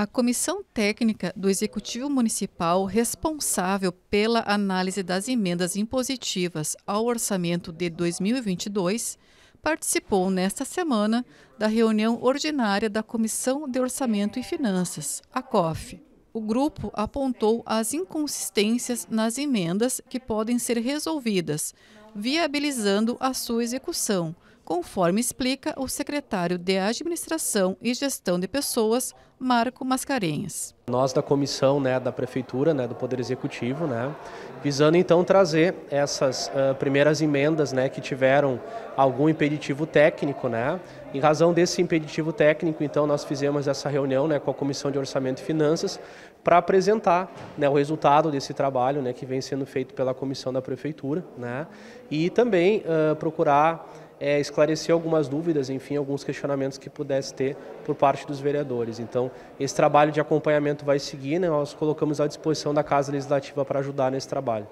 A comissão técnica do Executivo Municipal, responsável pela análise das emendas impositivas ao orçamento de 2022, participou nesta semana da reunião ordinária da Comissão de Orçamento e Finanças, a COF. O grupo apontou as inconsistências nas emendas que podem ser resolvidas, viabilizando a sua execução conforme explica o secretário de Administração e Gestão de Pessoas, Marco Mascarenhas. Nós da comissão né, da Prefeitura, né, do Poder Executivo, né, visando então trazer essas uh, primeiras emendas né, que tiveram algum impeditivo técnico. Né, em razão desse impeditivo técnico, então, nós fizemos essa reunião né, com a Comissão de Orçamento e Finanças para apresentar né, o resultado desse trabalho né, que vem sendo feito pela comissão da Prefeitura né, e também uh, procurar é, esclarecer algumas dúvidas, enfim, alguns questionamentos que pudesse ter por parte dos vereadores. Então, esse trabalho de acompanhamento vai seguir, né? nós colocamos à disposição da Casa Legislativa para ajudar nesse trabalho.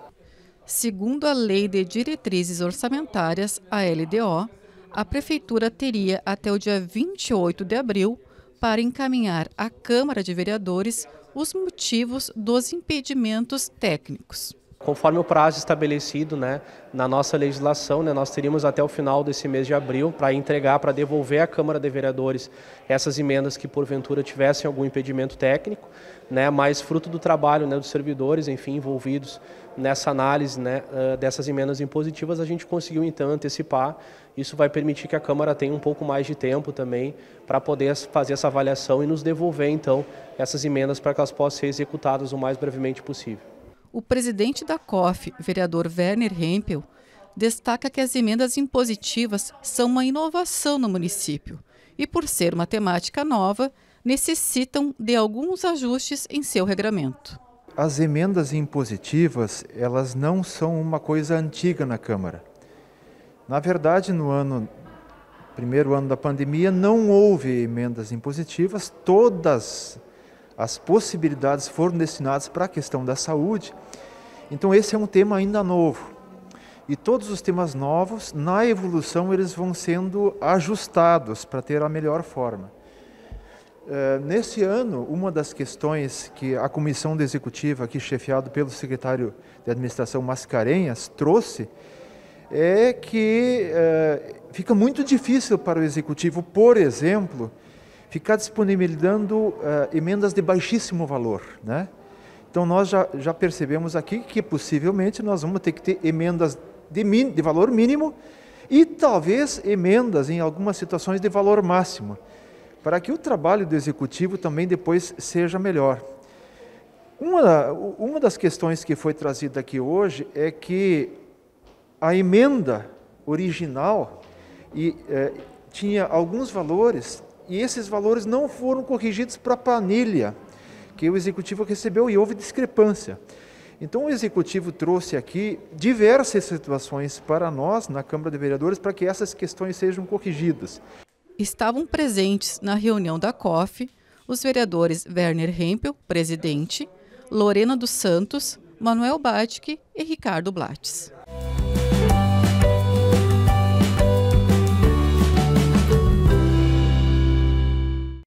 Segundo a Lei de Diretrizes Orçamentárias, a LDO, a Prefeitura teria até o dia 28 de abril para encaminhar à Câmara de Vereadores os motivos dos impedimentos técnicos conforme o prazo estabelecido né, na nossa legislação, né, nós teríamos até o final desse mês de abril para entregar, para devolver à Câmara de Vereadores essas emendas que porventura tivessem algum impedimento técnico, né, mas fruto do trabalho né, dos servidores, enfim, envolvidos nessa análise né, dessas emendas impositivas, a gente conseguiu então antecipar. Isso vai permitir que a Câmara tenha um pouco mais de tempo também para poder fazer essa avaliação e nos devolver então essas emendas para que elas possam ser executadas o mais brevemente possível. O presidente da COF, vereador Werner Hempel, destaca que as emendas impositivas são uma inovação no município e, por ser uma temática nova, necessitam de alguns ajustes em seu regramento. As emendas impositivas, elas não são uma coisa antiga na Câmara. Na verdade, no ano primeiro ano da pandemia não houve emendas impositivas, todas as possibilidades foram destinadas para a questão da saúde. Então esse é um tema ainda novo. E todos os temas novos, na evolução, eles vão sendo ajustados para ter a melhor forma. Uh, nesse ano, uma das questões que a comissão executiva, aqui chefiado pelo secretário de administração Mascarenhas, trouxe é que eh, fica muito difícil para o executivo, por exemplo, ficar disponibilizando uh, emendas de baixíssimo valor, né? Então nós já, já percebemos aqui que possivelmente nós vamos ter que ter emendas de, de valor mínimo e talvez emendas em algumas situações de valor máximo, para que o trabalho do executivo também depois seja melhor. Uma, uma das questões que foi trazida aqui hoje é que a emenda original e, eh, tinha alguns valores e esses valores não foram corrigidos para a planilha que o executivo recebeu e houve discrepância. Então o executivo trouxe aqui diversas situações para nós na Câmara de Vereadores para que essas questões sejam corrigidas. Estavam presentes na reunião da COF os vereadores Werner Hempel, presidente, Lorena dos Santos, Manuel Batic e Ricardo Blattes